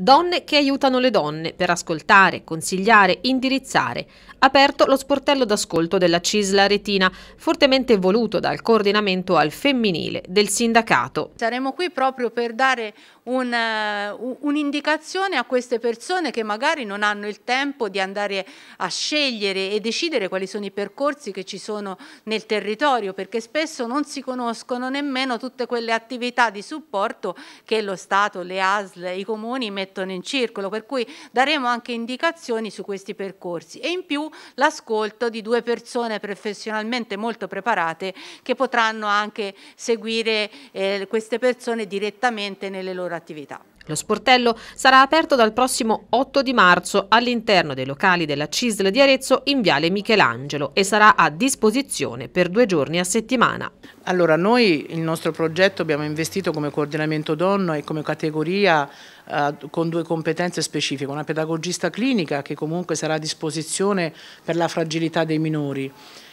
Donne che aiutano le donne per ascoltare, consigliare, indirizzare. Aperto lo sportello d'ascolto della Cisla Retina, fortemente voluto dal coordinamento al femminile del sindacato. Saremo qui proprio per dare eh, un'indicazione un a queste persone che magari non hanno il tempo di andare a scegliere e decidere quali sono i percorsi che ci sono nel territorio, perché spesso non si conoscono nemmeno tutte quelle attività di supporto che lo Stato, le ASL, i comuni mettono mettono in circolo, per cui daremo anche indicazioni su questi percorsi e in più l'ascolto di due persone professionalmente molto preparate che potranno anche seguire eh, queste persone direttamente nelle loro attività. Lo sportello sarà aperto dal prossimo 8 di marzo all'interno dei locali della CISL di Arezzo in Viale Michelangelo e sarà a disposizione per due giorni a settimana. Allora noi il nostro progetto abbiamo investito come coordinamento donna e come categoria eh, con due competenze specifiche, una pedagogista clinica che comunque sarà a disposizione per la fragilità dei minori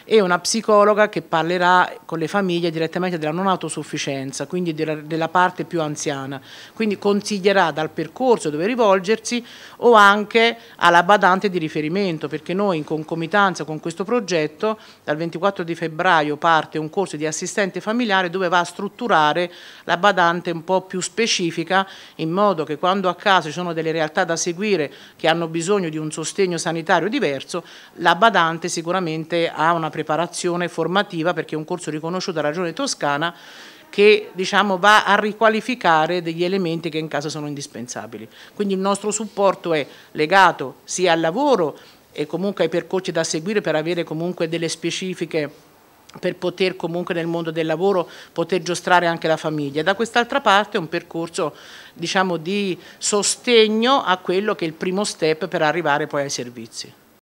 e una psicologa che parlerà con le famiglie direttamente della non autosufficienza, quindi della, della parte più anziana. Quindi consiglierà dal percorso dove rivolgersi o anche alla badante di riferimento, perché noi in concomitanza con questo progetto dal 24 di febbraio parte un corso di assistente familiare dove va a strutturare la badante un po' più specifica in modo che quando a caso ci sono delle realtà da seguire che hanno bisogno di un sostegno sanitario diverso, la badante sicuramente ha una preparazione formativa perché è un corso riconosciuto dalla Regione Toscana che diciamo, va a riqualificare degli elementi che in casa sono indispensabili. Quindi il nostro supporto è legato sia al lavoro e comunque ai percorsi da seguire per avere comunque delle specifiche per poter comunque nel mondo del lavoro poter giostrare anche la famiglia. Da quest'altra parte è un percorso diciamo, di sostegno a quello che è il primo step per arrivare poi ai servizi.